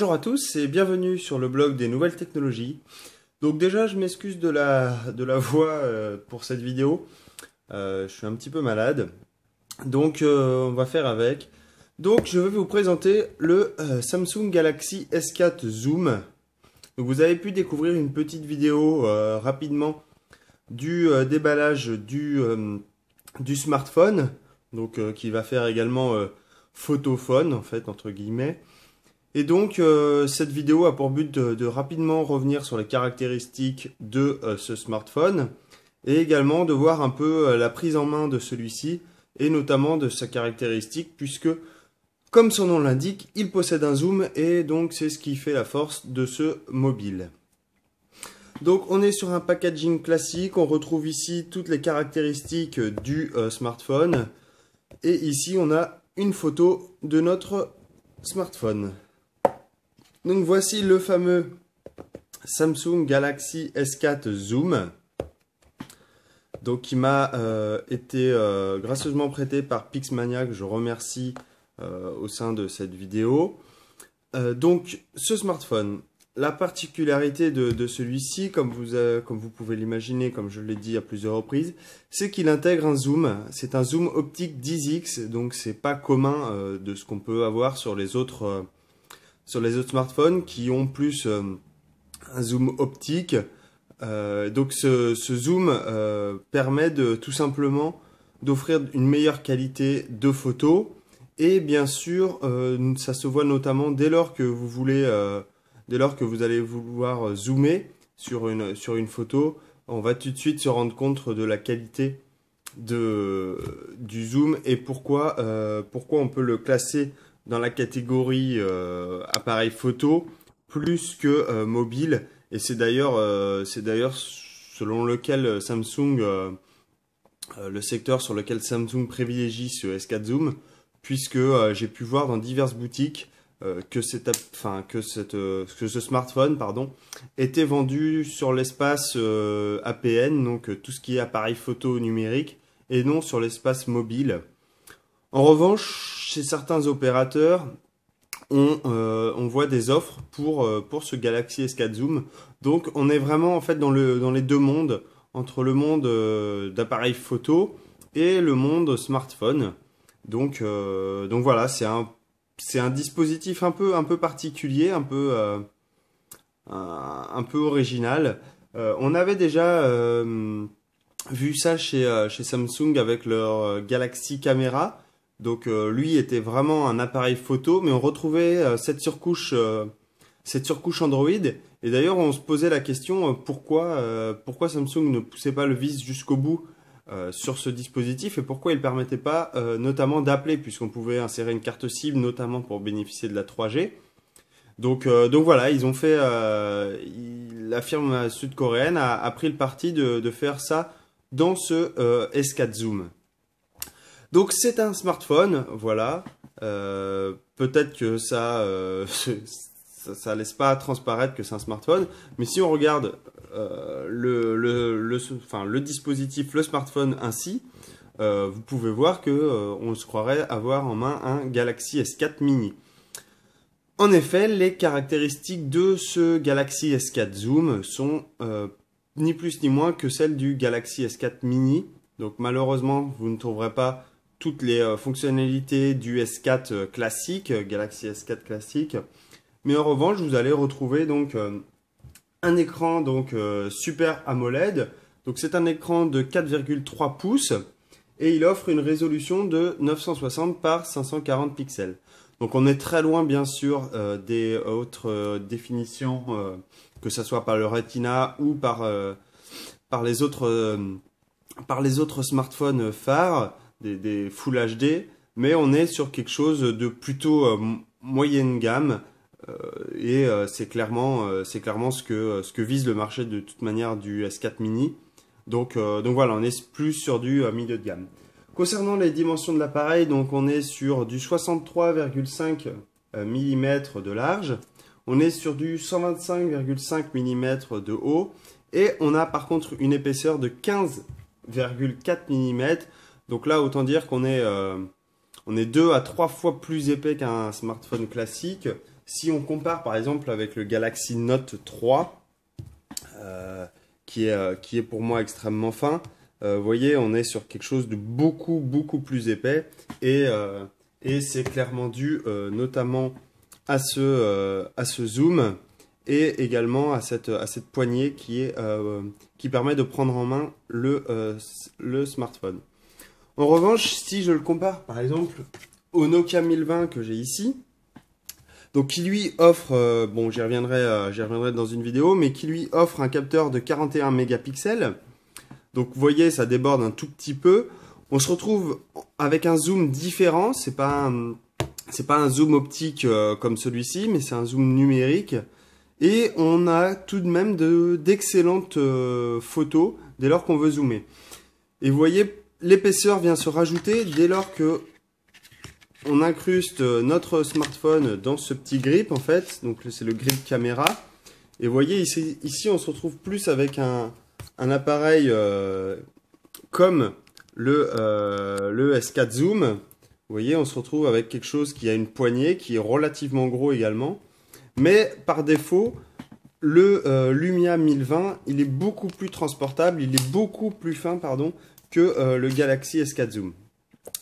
Bonjour à tous et bienvenue sur le blog des nouvelles technologies. Donc déjà je m'excuse de la, de la voix euh, pour cette vidéo. Euh, je suis un petit peu malade. Donc euh, on va faire avec. Donc je vais vous présenter le Samsung Galaxy S4 Zoom. vous avez pu découvrir une petite vidéo rapidement du déballage du, du smartphone. Donc qui va faire également photophone en fait entre guillemets. Et donc, euh, cette vidéo a pour but de, rapidement revenir sur les caractéristiques de euh, ce smartphone et également de voir un peu euh, la prise en main de celui-ci et notamment de sa caractéristique puisque, comme son nom l'indique, il possède un zoom et donc c'est ce qui fait la force de ce mobile. Donc on est sur un packaging classique, on retrouve ici toutes les caractéristiques du smartphone et ici on a une photo de notre smartphone. Donc voici le fameux Samsung Galaxy S4 Zoom. Donc il m'a euh, été euh, gracieusement prêté par Pixmania que je remercie euh, au sein de cette vidéo. donc ce smartphone, la particularité de, celui-ci, comme, comme, vous pouvez l'imaginer, comme je l'ai dit à plusieurs reprises, c'est qu'il intègre un zoom. C'est un zoom optique 10x, donc c'est pas commun de ce qu'on peut avoir sur les autres sur les autres smartphones qui ont plus euh, un zoom optique. Euh, donc ce, zoom euh, permet de tout simplement d'offrir une meilleure qualité de photo Et bien sûr, ça se voit notamment dès lors que vous voulez, dès lors que vous allez vouloir zoomer sur une, sur une photo, on va tout de suite se rendre compte de la qualité de, du zoom et pourquoi, pourquoi on peut le classer dans la catégorie euh, appareil photo plus que euh, mobile. Et c'est d'ailleurs, euh, c'est selon lequel Samsung, le secteur sur lequel Samsung privilégie ce S4 Zoom, puisque j'ai pu voir dans diverses boutiques que, enfin, que, cette, ce smartphone pardon, était vendu sur l'espace APN, donc tout ce qui est appareil photo numérique, et non sur l'espace mobile. En revanche, chez certains opérateurs, on, euh, voit des offres pour, euh, pour ce Galaxy S4 Zoom. Donc on est vraiment en fait dans, les deux mondes, entre le monde euh, d'appareils photo et le monde smartphone. Donc, donc voilà, c'est un, dispositif un peu, un peu particulier, un peu, peu original. on avait déjà vu ça chez, chez Samsung avec leur Galaxy Camera donc euh, lui était vraiment un appareil photo, mais on retrouvait euh, cette surcouche, euh, cette surcouche Android. Et d'ailleurs, on se posait la question pourquoi, pourquoi Samsung ne poussait pas le vis jusqu'au bout sur ce dispositif et pourquoi il ne permettait pas notamment d'appeler puisqu'on pouvait insérer une carte cible notamment pour bénéficier de la 3G. Donc, donc voilà, ils ont fait, la firme sud-coréenne a, pris le parti de, de faire ça dans ce S4 Zoom. Donc c'est un smartphone, voilà. Euh, peut-être que euh, ça, ça, laisse pas transparaître que c'est un smartphone, mais si on regarde euh, le, enfin, le, dispositif, le smartphone ainsi, vous pouvez voir que on se croirait avoir en main un Galaxy S4 mini. En effet, les caractéristiques de ce Galaxy S4 Zoom sont ni plus ni moins que celles du Galaxy S4 mini. Donc malheureusement, vous ne trouverez pas toutes les euh, fonctionnalités du S4 euh, classique, euh, Galaxy S4 classique. Mais en revanche, vous allez retrouver donc un écran donc Super AMOLED. Donc c'est un écran de 4,3 pouces et il offre une résolution de 960 par 540 pixels. Donc on est très loin bien sûr des autres définitions, que ce soit par le Retina ou par, par, les, autres, par les autres smartphones phares des, Full HD, mais on est sur quelque chose de plutôt euh, moyenne gamme. Euh, et euh, c'est clairement, ce que, vise le marché de toute manière du S4 mini. Donc, donc voilà, on est plus sur du milieu de gamme. Concernant les dimensions de l'appareil, donc on est sur du 63,5 mm de large, on est sur du 125,5 mm de haut et on a par contre une épaisseur de 15,4 mm donc là, autant dire qu'on est, euh, on est deux à trois fois plus épais qu'un smartphone classique. Si on compare par exemple avec le Galaxy Note 3, euh, euh, qui, est, pour moi extrêmement fin, vous voyez, on est sur quelque chose de beaucoup, beaucoup plus épais. Et, c'est clairement dû notamment à ce, zoom et également à cette, poignée qui, permet de prendre en main le, le smartphone. En revanche, si je le compare par exemple au Nokia 1020 que j'ai ici, donc qui lui offre, euh, bon j'y reviendrai, euh, j'y reviendrai dans une vidéo, mais qui lui offre un capteur de 41 mégapixels. Donc vous voyez, ça déborde un tout petit peu. On se retrouve avec un zoom différent, c'est pas c'est pas un zoom optique euh, comme celui-ci, mais c'est un zoom numérique. Et on a tout de même d'excellentes photos dès lors qu'on veut zoomer. Et vous voyez, L'épaisseur vient se rajouter dès lors que on incruste euh, notre smartphone dans ce petit grip en fait, donc c'est le grip caméra. Et vous voyez ici, on se retrouve plus avec un, appareil euh, comme le, euh, le S4 Zoom. Vous voyez on se retrouve avec quelque chose qui a une poignée, qui est relativement gros également. Mais par défaut, le Lumia 1020, il est beaucoup plus transportable, il est beaucoup plus fin pardon, que euh, le Galaxy S4 Zoom.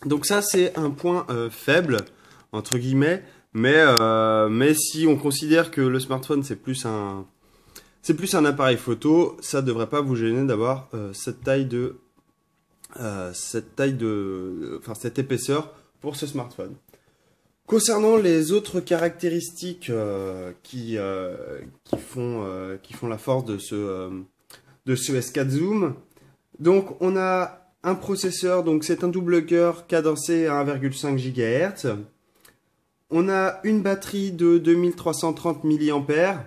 Donc ça, c'est un point euh, faible, entre guillemets, mais, euh, mais si on considère que le smartphone, c'est plus un... C'est plus un appareil photo, ça devrait pas vous gêner d'avoir cette taille de cette taille de, enfin cette épaisseur pour ce smartphone. Concernant les autres caractéristiques qui, qui, font, qui font la force de ce, de ce S4 Zoom, donc on a un processeur, donc c'est un double cœur cadencé à 1,5 GHz. On a une batterie de 2330 mAh.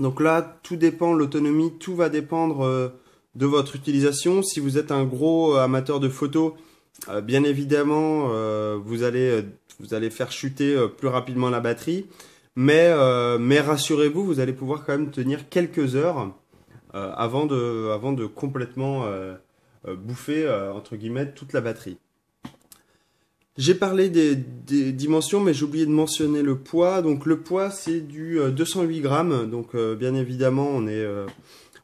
Donc là, tout dépend, l'autonomie, tout va dépendre euh, de votre utilisation. Si vous êtes un gros euh, amateur de photos, euh, bien évidemment, vous allez, vous allez faire chuter plus rapidement la batterie. Mais, mais rassurez-vous, vous allez pouvoir quand même tenir quelques heures. Euh, avant, de, avant de complètement euh, euh, bouffer, entre guillemets, toute la batterie. J'ai parlé des, dimensions, mais j'ai oublié de mentionner le poids. Donc le poids, c'est du 208 grammes. Donc bien évidemment, on est,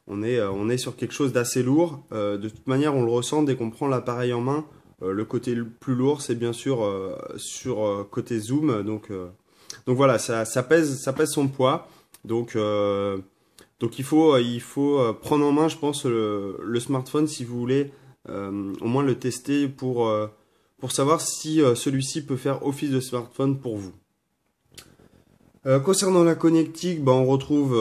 on est, on est sur quelque chose d'assez lourd. de toute manière, on le ressent dès qu'on prend l'appareil en main. le côté le plus lourd, c'est bien sûr sur côté zoom. Donc donc voilà, ça, pèse, ça pèse son poids. Donc, donc il faut, euh, il faut euh, prendre en main, je pense, le, smartphone si vous voulez euh, au moins le tester pour, pour savoir si celui-ci peut faire office de smartphone pour vous. concernant la connectique, ben, on retrouve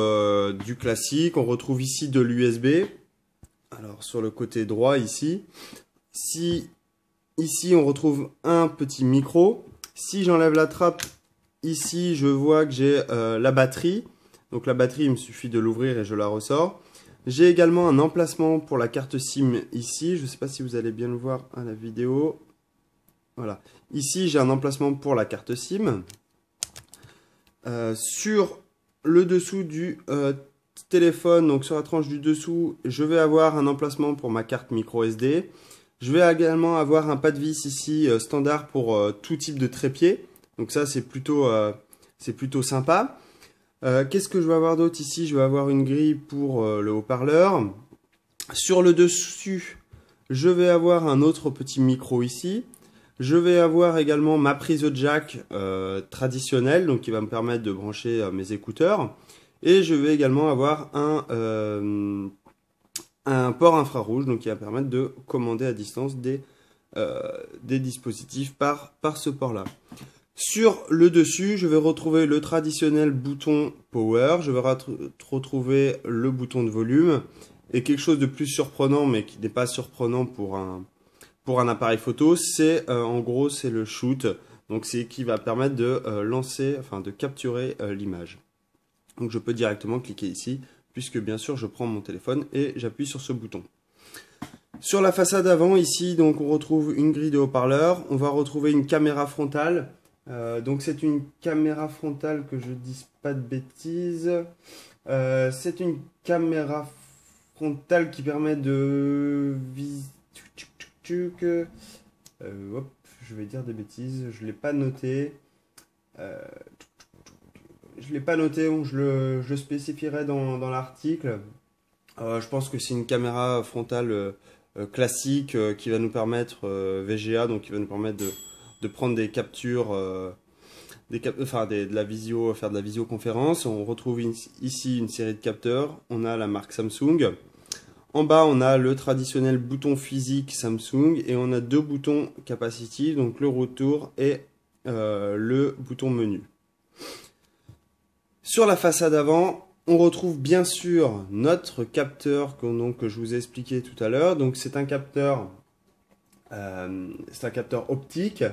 du classique, on retrouve ici de l'USB. Alors sur le côté droit ici. Si ici on retrouve un petit micro. Si j'enlève la trappe, ici je vois que j'ai la batterie. Donc la batterie, il me suffit de l'ouvrir et je la ressors. J'ai également un emplacement pour la carte SIM ici. Je ne sais pas si vous allez bien le voir à la vidéo. Voilà. Ici, j'ai un emplacement pour la carte SIM. Euh, sur le dessous du euh, téléphone, donc sur la tranche du dessous, je vais avoir un emplacement pour ma carte micro SD. Je vais également avoir un pas de vis ici euh, standard pour tout type de trépied. Donc ça, c'est plutôt, sympa. Euh, qu'est-ce que je vais avoir d'autre ici Je vais avoir une grille pour euh, le haut-parleur. Sur le dessus, je vais avoir un autre petit micro ici. Je vais avoir également ma prise jack euh, traditionnelle, donc qui va me permettre de brancher mes écouteurs. Et je vais également avoir un, port infrarouge, donc qui va permettre de commander à distance des, dispositifs par ce port-là. Sur le dessus, je vais retrouver le traditionnel bouton Power, je vais retrouver le bouton de volume, et quelque chose de plus surprenant, mais qui n'est pas surprenant pour un, appareil photo, c'est euh, en gros c'est le shoot, donc c'est qui va permettre de euh, lancer, enfin de capturer euh, l'image. Donc je peux directement cliquer ici, puisque bien sûr je prends mon téléphone et j'appuie sur ce bouton. Sur la façade avant, ici, donc on retrouve une grille de haut-parleur, on va retrouver une caméra frontale, euh, donc c'est une caméra frontale que je dise pas de bêtises. Euh, c'est une caméra frontale qui permet de euh, hop, je vais dire des bêtises, je l'ai pas noté. Euh, je l'ai pas noté, je le, spécifierai dans, dans l'article. je pense que c'est une caméra frontale classique qui va nous permettre VGA, donc qui va nous permettre de de prendre des captures, euh, des cap enfin des, de la visio, faire de la visioconférence. On retrouve ici une série de capteurs. On a la marque Samsung. En bas, on a le traditionnel bouton physique Samsung et on a deux boutons capacity, donc le retour et euh, le bouton menu. Sur la façade avant, on retrouve bien sûr notre capteur que, donc, je vous ai expliqué tout à l'heure. Donc c'est un capteur, euh, c'est un capteur optique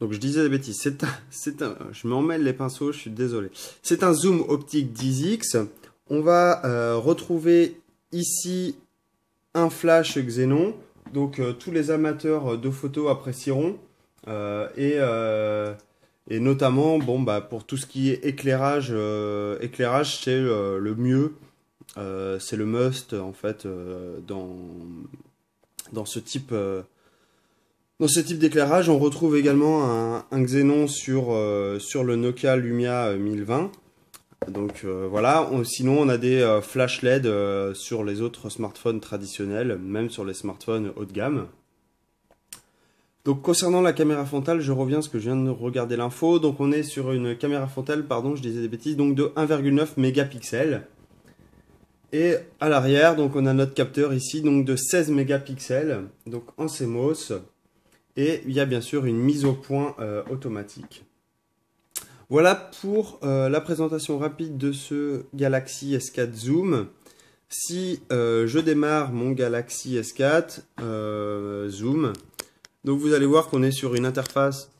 Donc je disais des bêtises. C'est c'est un, je m'emmêle les pinceaux, je suis désolé. C'est un zoom optique 10x. On va euh, retrouver ici un flash xénon. Donc euh, tous les amateurs de photos apprécieront. Euh, et, et, notamment, bon, bah, pour tout ce qui est éclairage, éclairage c'est le mieux. c'est le must en fait dans, dans ce type dans ce type d'éclairage, on retrouve également un, un xénon sur, euh, sur le Nokia Lumia 1020. Euh, donc euh, voilà, sinon on a des flash LED sur les autres smartphones traditionnels, même sur les smartphones haut de gamme. Donc concernant la caméra frontale, je reviens à ce que je viens de regarder l'info. Donc on est sur une caméra frontale, pardon, je disais des bêtises, donc de 1,9 mégapixels. Et à l'arrière, donc on a notre capteur ici, donc de 16 mégapixels, donc en CMOS. Et il y a bien sûr une mise au point euh, automatique. Voilà pour euh, la présentation rapide de ce Galaxy S4 Zoom. Si euh, je démarre mon Galaxy S4 Zoom, donc vous allez voir qu'on est sur une interface...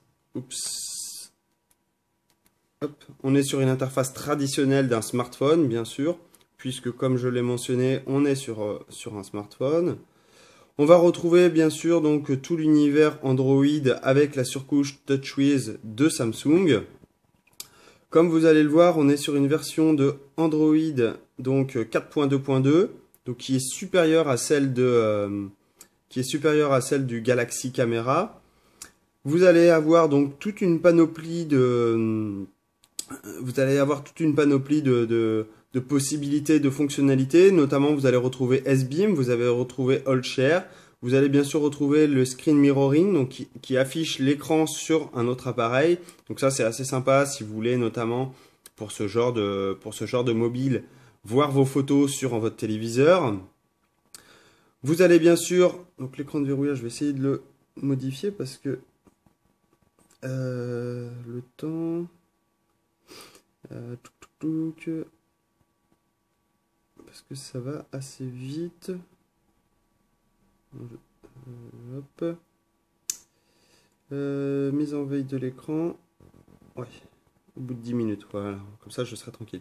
On est sur une interface traditionnelle d'un smartphone, bien sûr, puisque comme je l'ai mentionné, on est sur un smartphone. On va retrouver bien sûr donc tout l'univers Android avec la surcouche TouchWiz de Samsung. Comme vous allez le voir, on est sur une version de Android donc 4.2.2 donc qui est supérieure à celle de euh, qui est supérieure à celle du Galaxy Camera. Vous allez avoir donc toute une panoplie de euh, vous allez avoir toute une panoplie de de possibilités, de fonctionnalités. Notamment, vous allez retrouver SBIM, vous allez retrouver Share, Vous allez bien sûr retrouver le screen mirroring, donc qui, affiche l'écran sur un autre appareil. Donc ça, c'est assez sympa si vous voulez notamment pour ce genre de, pour ce genre de mobile voir vos photos sur votre téléviseur. Vous allez bien sûr, donc l'écran de verrouillage, je vais essayer de le modifier parce que euh, le temps. Euh, parce que ça va assez vite. Euh, euh, mise en veille de l'écran. Ouais. Au bout de 10 minutes, voilà. Comme ça, je serai tranquille.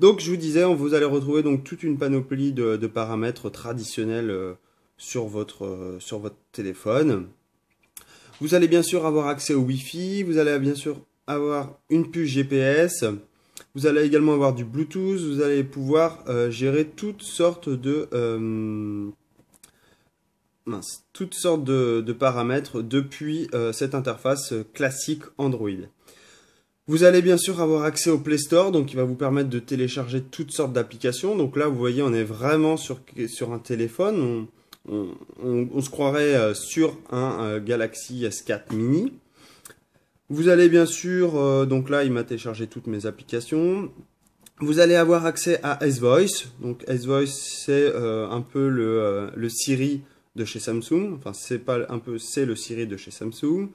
Donc, je vous disais, vous allez retrouver donc toute une panoplie de, paramètres traditionnels euh, sur, votre, sur votre téléphone. Vous allez bien sûr avoir accès au Wi-Fi. Vous allez bien sûr avoir une puce GPS. Vous allez également avoir du Bluetooth, vous allez pouvoir euh, gérer toutes sortes de... Euh, toutes sortes de, paramètres depuis euh, cette interface classique Android. Vous allez bien sûr avoir accès au Play Store, donc il va vous permettre de télécharger toutes sortes d'applications. Donc là, vous voyez, on est vraiment sur, sur un téléphone. On, se croirait sur un Galaxy S4 mini. Vous allez bien sûr, euh, donc là il m'a téléchargé toutes mes applications. Vous allez avoir accès à S-Voice. Donc S-Voice c'est euh, un peu le, euh, le, Siri de chez Samsung. Enfin c'est pas un peu, c'est le Siri de chez Samsung.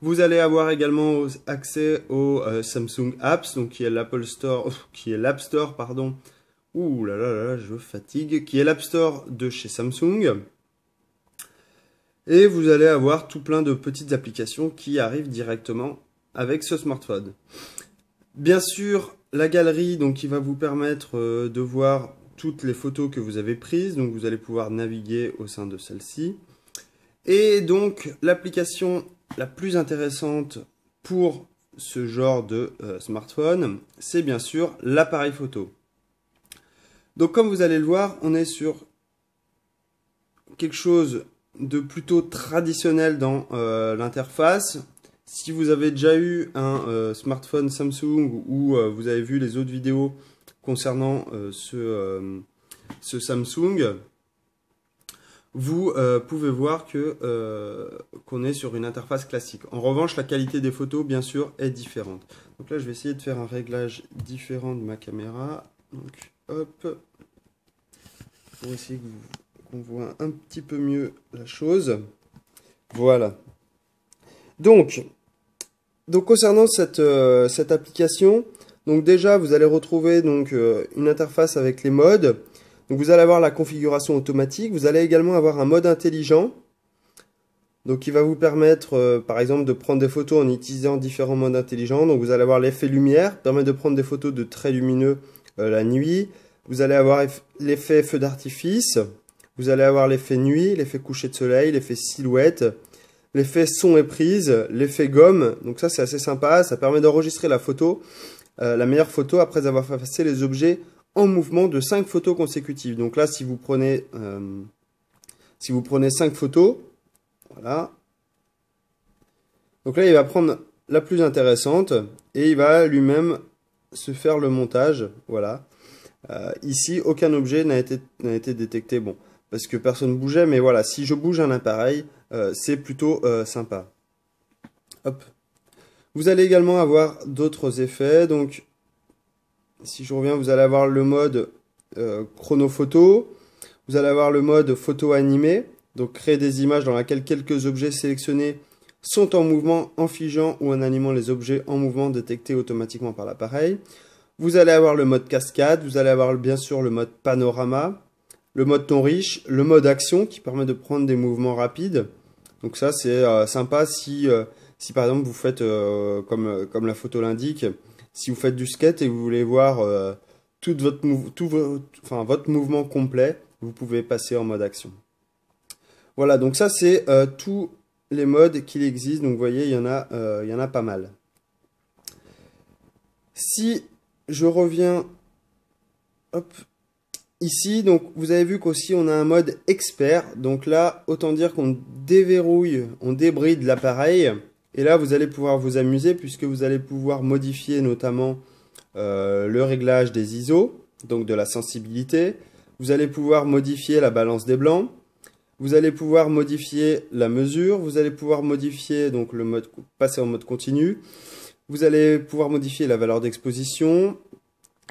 Vous allez avoir également accès aux Samsung Apps, donc qui est l'Apple Store, oh, qui est l'App Store pardon. Ouh là là là, je fatigue. Qui est l'App Store de chez Samsung. Et vous allez avoir tout plein de petites applications qui arrivent directement avec ce smartphone. Bien sûr, la galerie donc, qui va vous permettre euh, de voir toutes les photos que vous avez prises, donc vous allez pouvoir naviguer au sein de celle-ci. Et donc l'application la plus intéressante pour ce genre de euh, smartphone, c'est bien sûr l'appareil photo. Donc comme vous allez le voir, on est sur quelque chose de plutôt traditionnel dans euh, l'interface. Si vous avez déjà eu un euh, smartphone Samsung ou euh, vous avez vu les autres vidéos concernant ce, ce, Samsung, vous pouvez voir que qu'on est sur une interface classique. En revanche, la qualité des photos, bien sûr, est différente. Donc là, je vais essayer de faire un réglage différent de ma caméra. Donc, hop, pour essayer que on voit un petit peu mieux la chose. Voilà. Donc, donc concernant cette, euh, application, donc déjà vous allez retrouver donc euh, une interface avec les modes. Donc vous allez avoir la configuration automatique, vous allez également avoir un mode intelligent. Donc qui va vous permettre euh, par exemple de prendre des photos en utilisant différents modes intelligents. Donc vous allez avoir l'effet lumière, permet de prendre des photos de très lumineux la nuit. Vous allez avoir l'effet feu d'artifice. Vous allez avoir l'effet nuit, l'effet coucher de soleil, l'effet silhouette, l'effet son et prise, l'effet gomme. Donc ça, c'est assez sympa. Ça permet d'enregistrer la photo, euh, la meilleure photo, après avoir fait les objets en mouvement de 5 photos consécutives. Donc là, si vous prenez, euh, si vous prenez 5 photos, voilà. Donc là, il va prendre la plus intéressante et il va lui-même se faire le montage. Voilà. Euh, ici, aucun objet n'a été, été détecté. Bon, parce que personne ne bougeait, mais voilà, si je bouge un appareil, euh, c'est plutôt euh, sympa. Hop. Vous allez également avoir d'autres effets, donc si je reviens, vous allez avoir le mode euh, chronophoto, vous allez avoir le mode photo animé, donc créer des images dans lesquelles quelques objets sélectionnés sont en mouvement en figeant ou en animant les objets en mouvement détectés automatiquement par l'appareil. Vous allez avoir le mode cascade, vous allez avoir bien sûr le mode panorama, le mode ton riche, le mode action qui permet de prendre des mouvements rapides. Donc ça c'est euh, sympa si, euh, si par exemple vous faites euh, comme, comme la photo l'indique, si vous faites du skate et vous voulez voir tout votre, enfin, votre mouvement complet, vous pouvez passer en mode action. Voilà, donc ça c'est tous les modes qu'il existe. Donc vous voyez, il y en a, il y en a pas mal. Si je reviens hop, Ici, donc, vous avez vu qu'aussi on a un mode expert. Donc là, autant dire qu'on déverrouille, on débride l'appareil. Et là, vous allez pouvoir vous amuser puisque vous allez pouvoir modifier notamment euh, le réglage des ISO, donc de la sensibilité. Vous allez pouvoir modifier la balance des blancs. Vous allez pouvoir modifier la mesure. Vous allez pouvoir modifier donc le mode passer en mode continu. Vous allez pouvoir modifier la valeur d'exposition,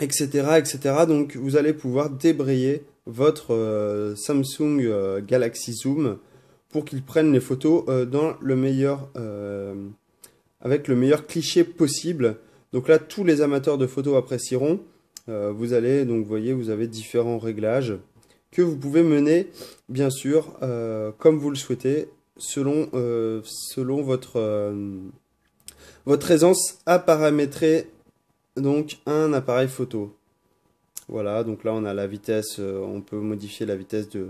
etc., etc. Donc vous allez pouvoir débrayer votre euh, Samsung euh, Galaxy Zoom pour qu'il prenne les photos euh, dans le meilleur, avec le meilleur cliché possible. Donc là, tous les amateurs de photos apprécieront. vous allez donc voyez, vous avez différents réglages que vous pouvez mener, bien sûr, comme vous le souhaitez, selon, selon votre, votre aisance à paramétrer donc un appareil photo. Voilà, donc là on a la vitesse, euh, on peut modifier la vitesse de,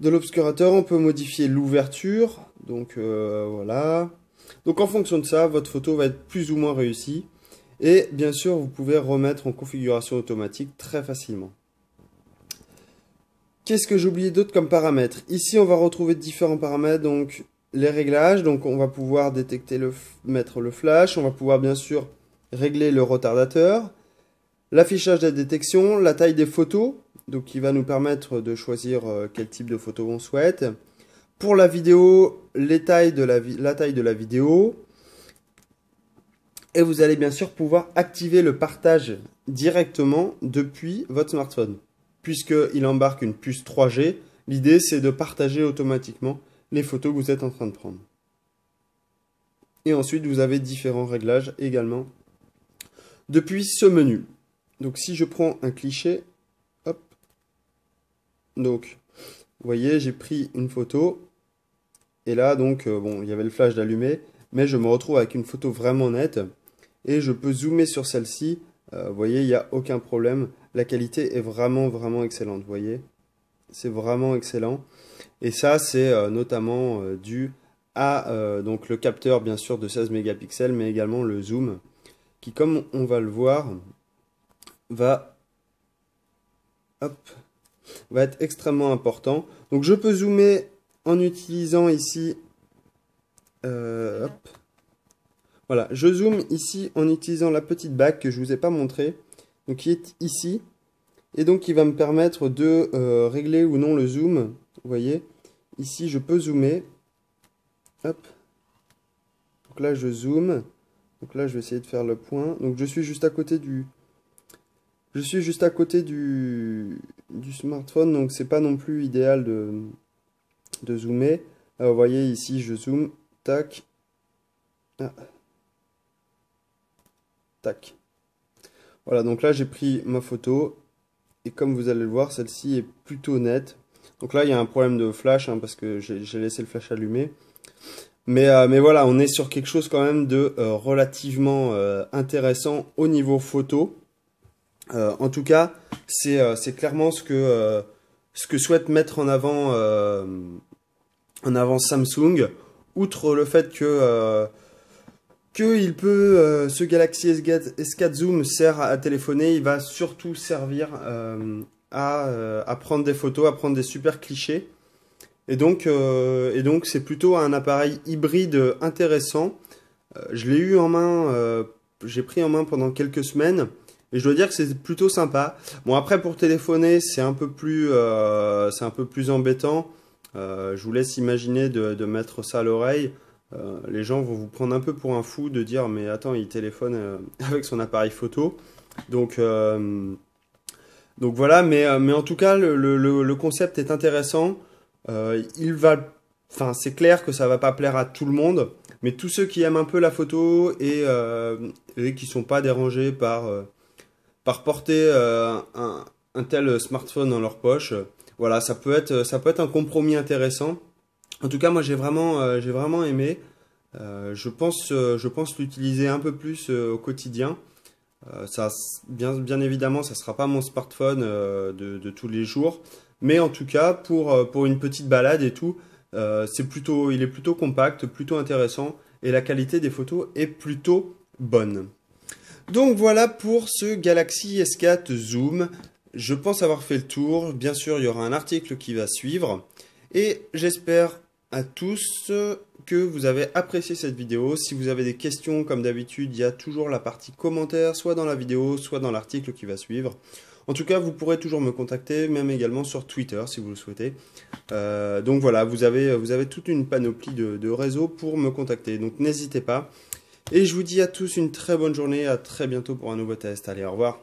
de l'obscurateur, on peut modifier l'ouverture, donc euh, voilà. Donc en fonction de ça, votre photo va être plus ou moins réussie. Et bien sûr, vous pouvez remettre en configuration automatique très facilement. Qu'est-ce que j'ai oublié d'autre comme paramètres Ici, on va retrouver différents paramètres, donc les réglages, donc on va pouvoir détecter le mettre le flash, on va pouvoir bien sûr régler le retardateur, l'affichage de la détection, la taille des photos, donc qui va nous permettre de choisir euh, quel type de photo on souhaite. Pour la vidéo, la, la taille de la vidéo. Et vous allez bien sûr pouvoir activer le partage directement depuis votre smartphone. Puisqu'il embarque une puce 3G, l'idée c'est de partager automatiquement les photos que vous êtes en train de prendre. Et ensuite, vous avez différents réglages également depuis ce menu. Donc si je prends un cliché, hop, donc vous voyez j'ai pris une photo et là donc euh, bon il y avait le flash d'allumé mais je me retrouve avec une photo vraiment nette et je peux zoomer sur celle-ci, euh, vous voyez il n'y a aucun problème, la qualité est vraiment vraiment excellente, vous voyez c'est vraiment excellent et ça c'est euh, notamment dû à donc le capteur bien sûr de 16 mégapixels mais également le zoom qui, comme on va le voir, va, hop, va être extrêmement important. Donc je peux zoomer en utilisant ici, euh, voilà, je zoome ici en utilisant la petite bague que je ne vous ai pas montrée, donc qui est ici, et donc qui va me permettre de euh, régler ou non le zoom, vous voyez, ici je peux zoomer, hop, donc là je zoome, donc là, je vais essayer de faire le point. Donc je suis juste à côté du... Je suis juste à côté du, du smartphone, donc c'est pas non plus idéal de, zoomer. Alors, ah, vous voyez ici, je zoome, tac, ah. tac. Voilà, donc là j'ai pris ma photo, et comme vous allez le voir, celle-ci est plutôt nette. Donc là, il y a un problème de flash, hein, parce que j'ai laissé le flash allumé. Euh, mais, voilà, on est sur quelque chose quand même de euh, relativement euh, intéressant au niveau photo. en tout cas, c'est clairement ce que, ce que souhaite mettre en avant, en avant Samsung. Outre le fait que, que il peut, ce Galaxy S4, Zoom sert à téléphoner, il va surtout servir à, à prendre des photos, à prendre des super clichés. Et donc, euh, et donc c'est plutôt un appareil hybride intéressant. Euh, je l'ai eu en main, euh, j'ai pris en main pendant quelques semaines. Et je dois dire que c'est plutôt sympa. Bon après pour téléphoner c'est un peu plus c'est un peu plus embêtant. je vous laisse imaginer de, mettre ça à l'oreille. les gens vont vous prendre un peu pour un fou de dire mais attends il téléphone avec son appareil photo. Donc donc voilà mais mais en tout cas le concept est intéressant. Euh, il va, enfin, c'est clair que ça va pas plaire à tout le monde, mais tous ceux qui aiment un peu la photo et, euh, et qui sont pas dérangés par euh, par porter un, tel smartphone dans leur poche, voilà, ça peut être ça peut être un compromis intéressant. En tout cas, moi j'ai vraiment j'ai vraiment aimé. je pense, je pense l'utiliser un peu plus au quotidien. ça, bien, bien évidemment, ça ne sera pas mon smartphone de, tous les jours, mais en tout cas, euh, pour, une petite balade et tout, euh, plutôt, il est plutôt compact, plutôt intéressant et la qualité des photos est plutôt bonne. Donc voilà pour ce Galaxy S4 Zoom. Je pense avoir fait le tour. Bien sûr, il y aura un article qui va suivre. Et j'espère à tous que vous avez apprécié cette vidéo. Si vous avez des questions, comme d'habitude, il y a toujours la partie commentaires, soit dans la vidéo, soit dans l'article qui va suivre. En tout cas, vous pourrez toujours me contacter, même également sur Twitter si vous le souhaitez. Euh, donc voilà, vous avez, vous avez toute une panoplie de, de réseaux pour me contacter. Donc n'hésitez pas. Et je vous dis à tous une très bonne journée, à très bientôt pour un nouveau test. Allez, au revoir.